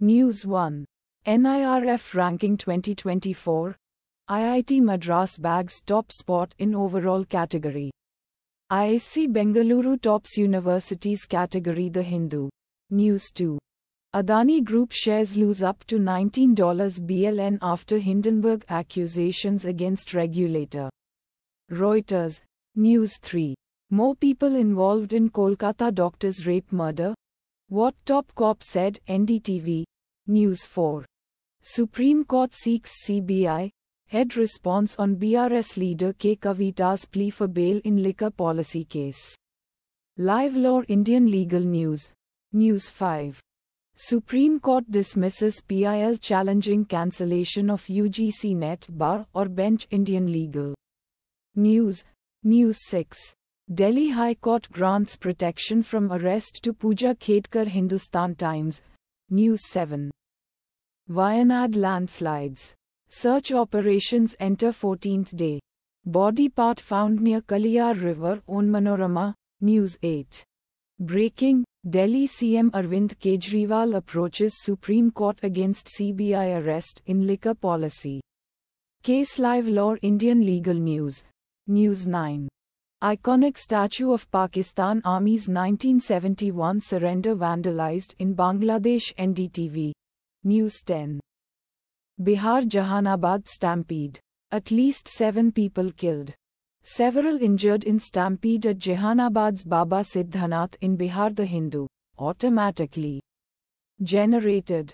News 1. NIRF Ranking 2024. IIT Madras bags top spot in overall category. IIC Bengaluru tops universities category The Hindu. News 2. Adani Group shares lose up to $19 BLN after Hindenburg accusations against regulator. Reuters. News 3. More people involved in Kolkata doctor's rape murder, what Top Cop said, NDTV. News 4. Supreme Court seeks CBI. Head response on BRS leader K. Kavita's plea for bail in liquor policy case. Live Law Indian Legal News. News 5. Supreme Court dismisses PIL challenging cancellation of UGC net bar or bench Indian Legal. News. News 6. Delhi High Court grants protection from arrest to Pooja Khetkar Hindustan Times, News 7. Wayanad landslides. Search operations enter 14th day. Body part found near Kaliyar River on Manorama, News 8. Breaking, Delhi CM Arvind Kejriwal approaches Supreme Court against CBI arrest in liquor policy. Case Live Law Indian Legal News. News 9. Iconic statue of Pakistan Army's 1971 surrender vandalized in Bangladesh NDTV. News 10. Bihar Jahanabad stampede. At least seven people killed. Several injured in stampede at Jahanabad's Baba Siddhanath in Bihar The Hindu. Automatically generated